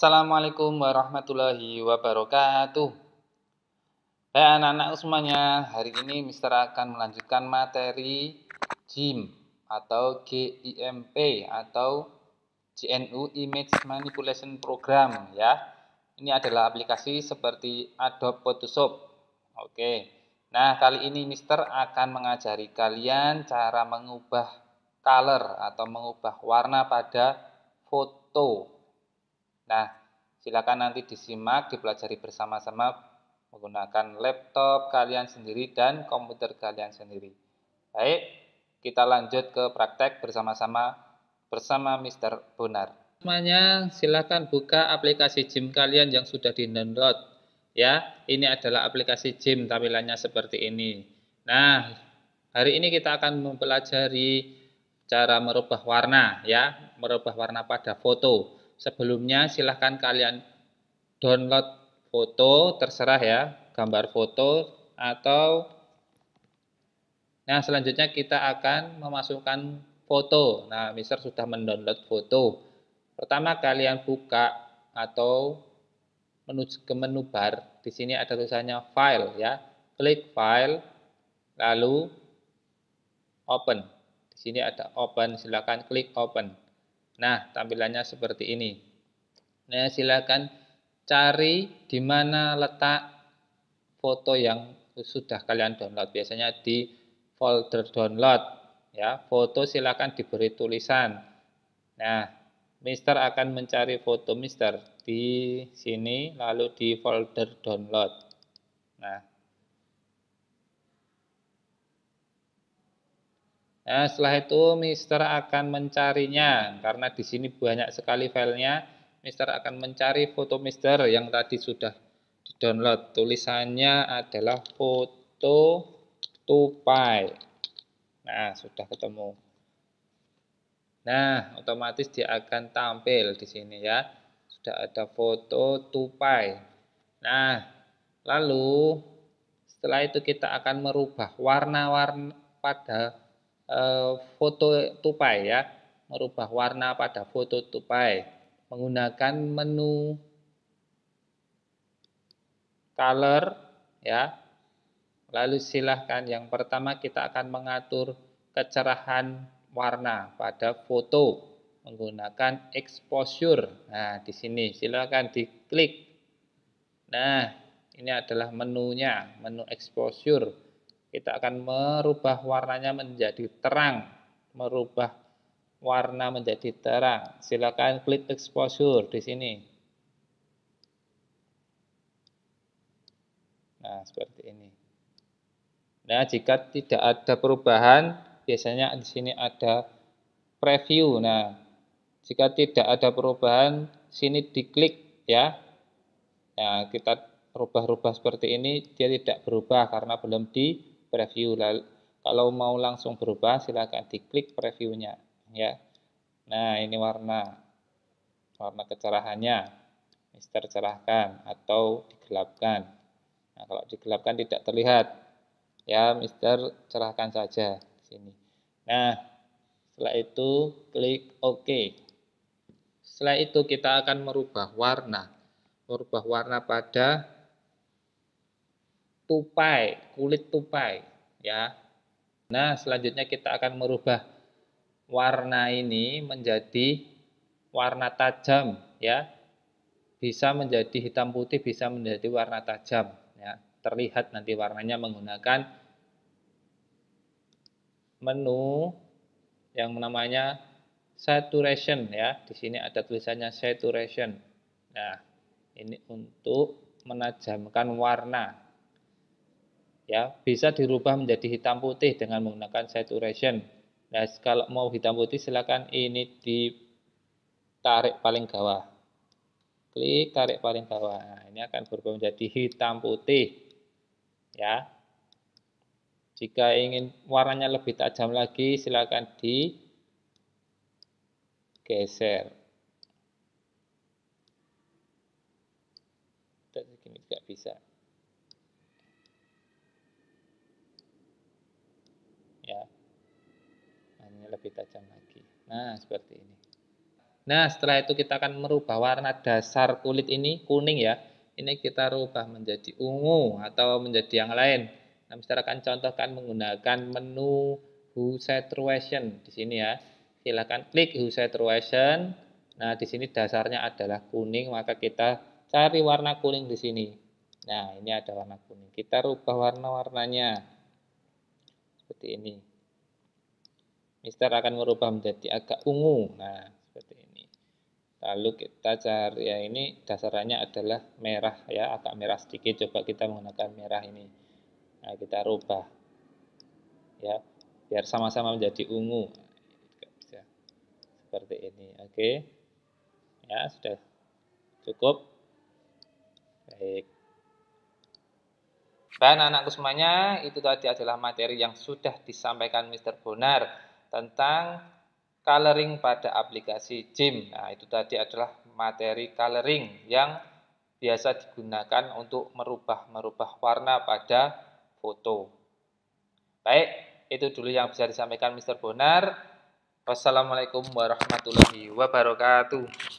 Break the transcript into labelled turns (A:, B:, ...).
A: Assalamualaikum warahmatullahi wabarakatuh. Baik anak-anak semuanya, hari ini Mister akan melanjutkan materi GIMP atau GIMP atau GNU Image Manipulation Program ya. Ini adalah aplikasi seperti Adobe Photoshop. Oke. Nah, kali ini Mister akan mengajari kalian cara mengubah color atau mengubah warna pada foto Nah, silakan nanti disimak, dipelajari bersama-sama menggunakan laptop kalian sendiri dan komputer kalian sendiri. Baik, kita lanjut ke praktek bersama-sama bersama Mr. Bonar. Semuanya silakan buka aplikasi gym kalian yang sudah di-download. Ya, ini adalah aplikasi gym tampilannya seperti ini. Nah, hari ini kita akan mempelajari cara merubah warna ya, merubah warna pada foto. Sebelumnya silahkan kalian download foto, terserah ya, gambar foto atau Nah, selanjutnya kita akan memasukkan foto. Nah, mister sudah mendownload foto. Pertama kalian buka atau menuju ke menu bar. Di sini ada tulisannya file ya. Klik file lalu open. Di sini ada open, silakan klik open. Nah, tampilannya seperti ini. Nah, silakan cari di mana letak foto yang sudah kalian download. Biasanya di folder download ya. Foto silakan diberi tulisan. Nah, Mister akan mencari foto Mister di sini lalu di folder download. Nah, Nah, setelah itu Mister akan mencarinya karena di sini banyak sekali filenya. Mister akan mencari foto Mister yang tadi sudah di-download. Tulisannya adalah foto tupai. Nah, sudah ketemu. Nah, otomatis dia akan tampil di sini ya. Sudah ada foto tupai. Nah, lalu setelah itu kita akan merubah warna-warna pada Eh, foto tupai ya, merubah warna pada foto tupai menggunakan menu color ya. Lalu silahkan yang pertama kita akan mengatur kecerahan warna pada foto menggunakan exposure. Nah, di sini silahkan diklik. Nah, ini adalah menunya, menu exposure kita akan merubah warnanya menjadi terang, merubah warna menjadi terang. Silakan klik exposure di sini. Nah, seperti ini. Nah, jika tidak ada perubahan, biasanya di sini ada preview. Nah, jika tidak ada perubahan, sini diklik ya. Nah, kita rubah-rubah seperti ini, dia tidak berubah karena belum di preview. Lalu, kalau mau langsung berubah silakan diklik previewnya ya. Nah, ini warna warna kecerahannya. Mister cerahkan atau digelapkan. Nah, kalau digelapkan tidak terlihat. Ya, Mister cerahkan saja di sini. Nah, setelah itu klik OK. Setelah itu kita akan merubah warna. Merubah warna pada tupai, kulit tupai, ya. Nah, selanjutnya kita akan merubah warna ini menjadi warna tajam, ya. Bisa menjadi hitam putih, bisa menjadi warna tajam, ya. Terlihat nanti warnanya menggunakan menu yang namanya saturation ya. Di sini ada tulisannya saturation. Nah, ini untuk menajamkan warna ya bisa dirubah menjadi hitam putih dengan menggunakan saturation. Nah, kalau mau hitam putih silakan ini ditarik paling bawah. Klik tarik paling bawah. Nah, ini akan berubah menjadi hitam putih. Ya. Jika ingin warnanya lebih tajam lagi silakan digeser. Tidak bisa. ini lebih tajam lagi. Nah, seperti ini. Nah, setelah itu kita akan merubah warna dasar kulit ini kuning ya. Ini kita rubah menjadi ungu atau menjadi yang lain. Nah, misalnya akan contohkan menggunakan menu Hue Saturation di sini ya. Silakan klik Hue Saturation. Nah, di sini dasarnya adalah kuning, maka kita cari warna kuning di sini. Nah, ini ada warna kuning. Kita rubah warna-warnanya. Seperti ini. Mister akan merubah menjadi agak ungu. Nah, seperti ini. Lalu kita cari ya ini dasarnya adalah merah ya, agak merah sedikit. Coba kita menggunakan merah ini. Nah, kita rubah. Ya, biar sama-sama menjadi ungu. Seperti ini. Oke. Ya, sudah cukup. Baik. Dan anak-anakku semuanya, itu tadi adalah materi yang sudah disampaikan Mr. Bonar tentang coloring pada aplikasi Jim. Nah, itu tadi adalah materi coloring yang biasa digunakan untuk merubah-merubah warna pada foto. Baik, itu dulu yang bisa disampaikan Mr. Bonar. Wassalamualaikum warahmatullahi wabarakatuh.